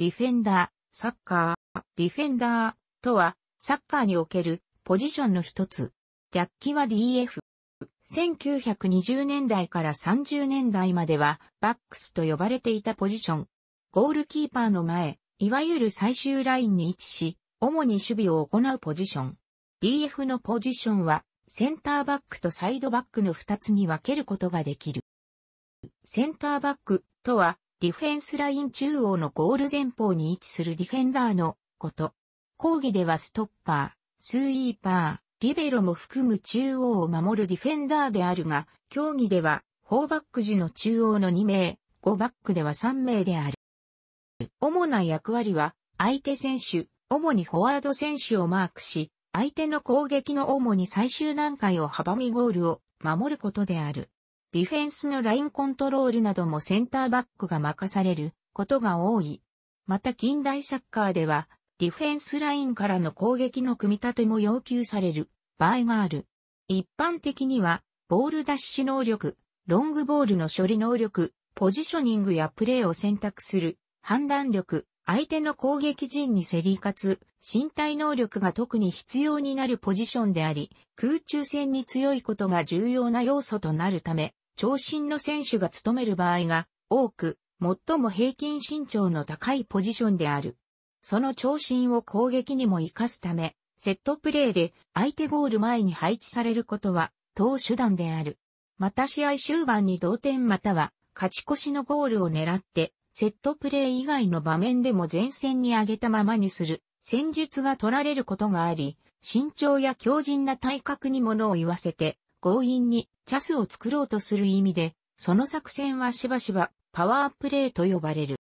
ディフェンダー、サッカー。ディフェンダーとは、サッカーにおけるポジションの一つ。略記は DF。1920年代から30年代までは、バックスと呼ばれていたポジション。ゴールキーパーの前、いわゆる最終ラインに位置し、主に守備を行うポジション。DF のポジションは、センターバックとサイドバックの二つに分けることができる。センターバックとは、ディフェンスライン中央のゴール前方に位置するディフェンダーのこと。講義ではストッパー、スイーパー、リベロも含む中央を守るディフェンダーであるが、競技では、4バック時の中央の2名、5バックでは3名である。主な役割は、相手選手、主にフォワード選手をマークし、相手の攻撃の主に最終段階を阻みゴールを守ることである。ディフェンスのラインコントロールなどもセンターバックが任されることが多い。また近代サッカーでは、ディフェンスラインからの攻撃の組み立ても要求される場合がある。一般的には、ボール奪取能力、ロングボールの処理能力、ポジショニングやプレーを選択する判断力、相手の攻撃陣に競り勝つ身体能力が特に必要になるポジションであり、空中戦に強いことが重要な要素となるため、長身の選手が務める場合が多く、最も平均身長の高いポジションである。その長身を攻撃にも活かすため、セットプレーで相手ゴール前に配置されることは、当手段である。また試合終盤に同点または勝ち越しのゴールを狙って、セットプレー以外の場面でも前線に上げたままにする戦術が取られることがあり、身長や強靭な体格にものを言わせて、強引にチャスを作ろうとする意味で、その作戦はしばしばパワープレーと呼ばれる。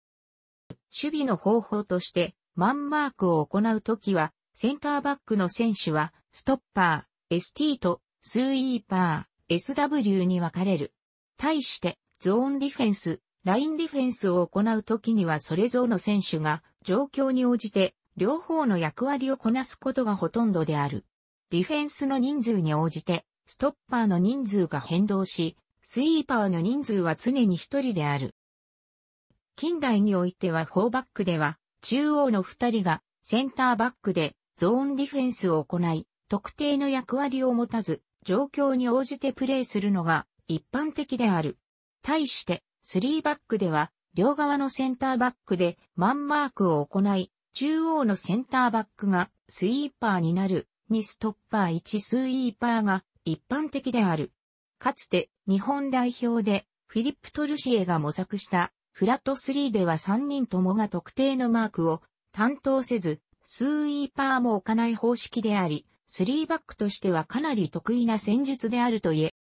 守備の方法として、マンマークを行うときは、センターバックの選手は、ストッパー、ST と、スイーパー、SW に分かれる。対して、ゾーンディフェンス、ラインディフェンスを行うときにはそれぞれの選手が、状況に応じて、両方の役割をこなすことがほとんどである。ディフェンスの人数に応じて、ストッパーの人数が変動し、スイーパーの人数は常に一人である。近代においては4バックでは、中央の二人がセンターバックでゾーンディフェンスを行い、特定の役割を持たず、状況に応じてプレーするのが一般的である。対して、3バックでは、両側のセンターバックでマンマークを行い、中央のセンターバックがスイーパーになる、2ストッパー1スイーパーが一般的である。かつて日本代表でフィリップ・トルシエが模索したフラット3では3人ともが特定のマークを担当せず、スーパーも置かない方式であり、3バックとしてはかなり得意な戦術であるといえ、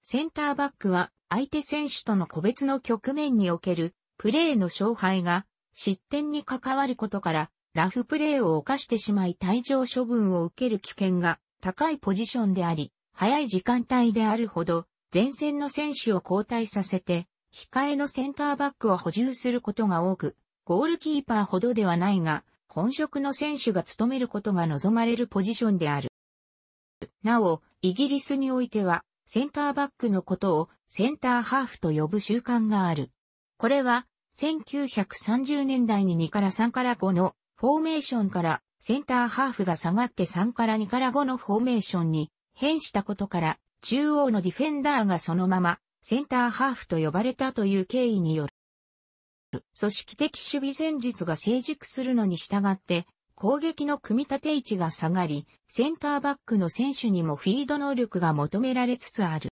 センターバックは相手選手との個別の局面におけるプレーの勝敗が失点に関わることからラフプレーを犯してしまい退場処分を受ける危険が高いポジションであり、早い時間帯であるほど、前線の選手を交代させて、控えのセンターバックを補充することが多く、ゴールキーパーほどではないが、本職の選手が務めることが望まれるポジションである。なお、イギリスにおいては、センターバックのことをセンターハーフと呼ぶ習慣がある。これは、1930年代に2から3から5のフォーメーションからセンターハーフが下がって3から2から5のフォーメーションに変したことから、中央のディフェンダーがそのまま、センターハーフと呼ばれたという経緯による。組織的守備戦術が成熟するのに従って、攻撃の組み立て位置が下がり、センターバックの選手にもフィード能力が求められつつある。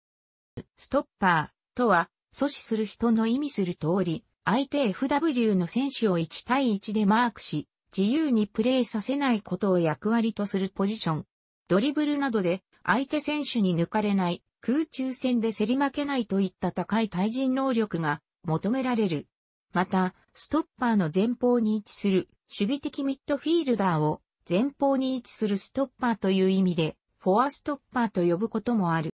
ストッパーとは、阻止する人の意味する通り、相手 FW の選手を1対1でマークし、自由にプレーさせないことを役割とするポジション。ドリブルなどで相手選手に抜かれない、空中戦で競り負けないといった高い対人能力が求められる。また、ストッパーの前方に位置する守備的ミッドフィールダーを前方に位置するストッパーという意味で、フォアストッパーと呼ぶこともある。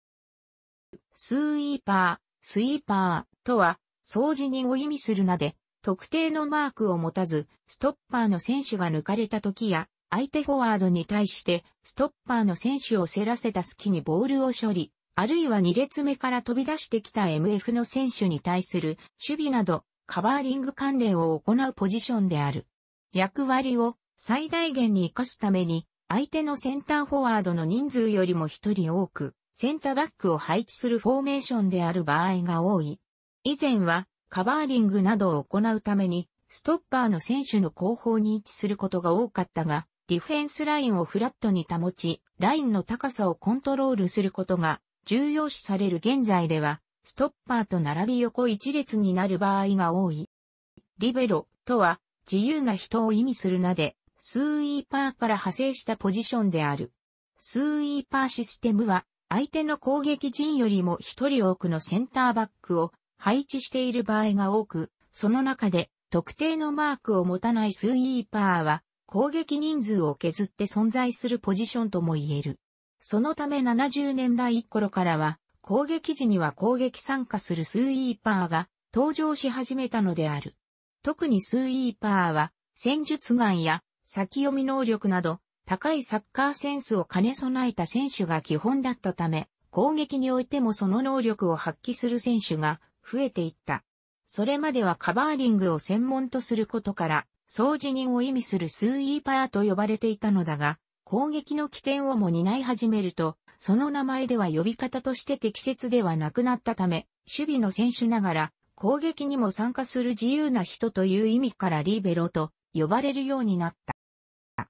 スイーパー、スイーパーとは、掃除人を意味する名で、特定のマークを持たず、ストッパーの選手が抜かれた時や、相手フォワードに対してストッパーの選手を競らせた隙にボールを処理、あるいは2列目から飛び出してきた MF の選手に対する守備などカバーリング関連を行うポジションである。役割を最大限に活かすために相手のセンターフォワードの人数よりも1人多く、センターバックを配置するフォーメーションである場合が多い。以前はカバーリングなどを行うためにストッパーの選手の後方に位置することが多かったが、ディフェンスラインをフラットに保ち、ラインの高さをコントロールすることが重要視される現在では、ストッパーと並び横一列になる場合が多い。リベロとは自由な人を意味する名で、スーイーパーから派生したポジションである。スーイーパーシステムは相手の攻撃陣よりも一人多くのセンターバックを配置している場合が多く、その中で特定のマークを持たないスーイーパーは攻撃人数を削って存在するポジションとも言える。そのため70年代頃からは、攻撃時には攻撃参加するスイーパーが登場し始めたのである。特にスイーパーは、戦術眼や先読み能力など、高いサッカーセンスを兼ね備えた選手が基本だったため、攻撃においてもその能力を発揮する選手が増えていった。それまではカバーリングを専門とすることから、掃除人を意味するスーイーパーと呼ばれていたのだが、攻撃の起点をも担い始めると、その名前では呼び方として適切ではなくなったため、守備の選手ながら、攻撃にも参加する自由な人という意味からリベロと呼ばれるようになった。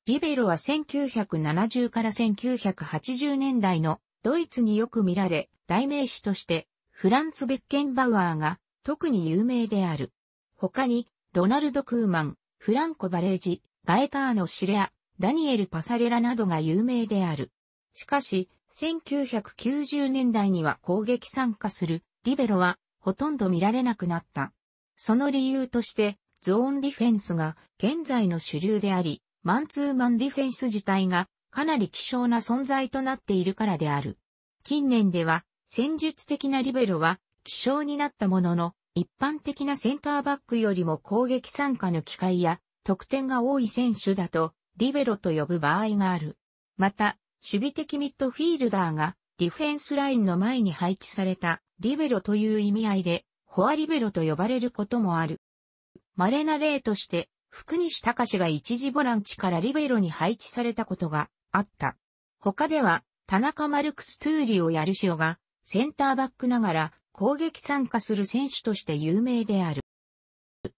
リベロは1970から1980年代のドイツによく見られ、代名詞としてフランツ・ベッケンバウアーが特に有名である。他に、ロナルド・クーマン、フランコ・バレージ、ガエターノ・シレア、ダニエル・パサレラなどが有名である。しかし、1990年代には攻撃参加するリベロはほとんど見られなくなった。その理由として、ゾーンディフェンスが現在の主流であり、マンツーマンディフェンス自体がかなり希少な存在となっているからである。近年では、戦術的なリベロは希少になったものの、一般的なセンターバックよりも攻撃参加の機会や得点が多い選手だとリベロと呼ぶ場合がある。また、守備的ミッドフィールダーがディフェンスラインの前に配置されたリベロという意味合いで、フォアリベロと呼ばれることもある。稀な例として、福西隆が一時ボランチからリベロに配置されたことがあった。他では、田中マルクス・トゥーリオ・やルシオが、センターバックながら、攻撃参加する選手として有名である。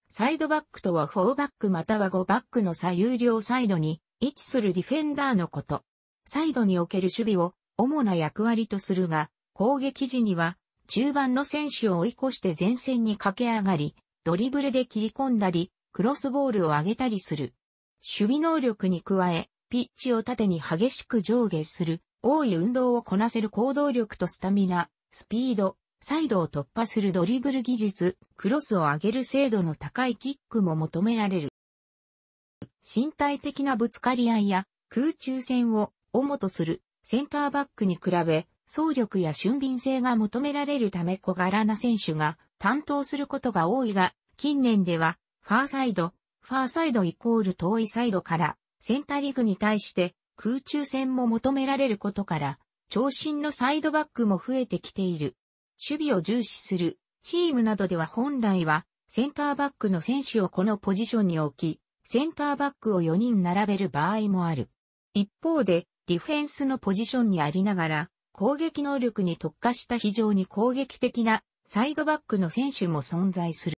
サイドバックとは4バックまたは5バックの左右両サイドに位置するディフェンダーのこと。サイドにおける守備を主な役割とするが、攻撃時には中盤の選手を追い越して前線に駆け上がり、ドリブルで切り込んだり、クロスボールを上げたりする。守備能力に加え、ピッチを縦に激しく上下する、多い運動をこなせる行動力とスタミナ、スピード、サイドを突破するドリブル技術、クロスを上げる精度の高いキックも求められる。身体的なぶつかり合いや空中戦を主とするセンターバックに比べ、走力や俊敏性が求められるため小柄な選手が担当することが多いが、近年では、ファーサイド、ファーサイドイコール遠いサイドから、センタリグに対して空中戦も求められることから、長身のサイドバックも増えてきている。守備を重視する、チームなどでは本来は、センターバックの選手をこのポジションに置き、センターバックを4人並べる場合もある。一方で、ディフェンスのポジションにありながら、攻撃能力に特化した非常に攻撃的なサイドバックの選手も存在する。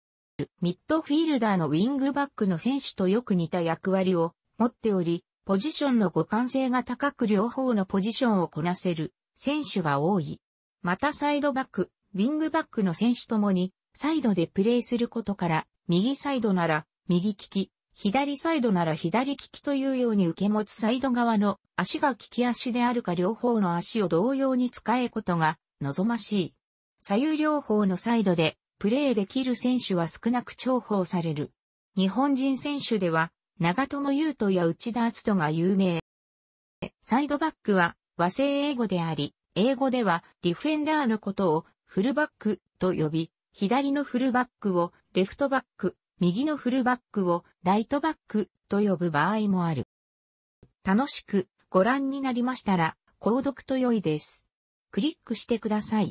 ミッドフィールダーのウィングバックの選手とよく似た役割を持っており、ポジションの互換性が高く両方のポジションをこなせる選手が多い。またサイドバック、ウィングバックの選手ともに、サイドでプレーすることから、右サイドなら、右利き、左サイドなら左利きというように受け持つサイド側の足が利き足であるか両方の足を同様に使えことが望ましい。左右両方のサイドでプレーできる選手は少なく重宝される。日本人選手では長友優都や内田篤人が有名。サイドバックは和製英語であり、英語ではディフェンダーのことをフルバックと呼び、左のフルバックをレフトバック、右のフルバックをライトバックと呼ぶ場合もある。楽しくご覧になりましたら、購読と良いです。クリックしてください。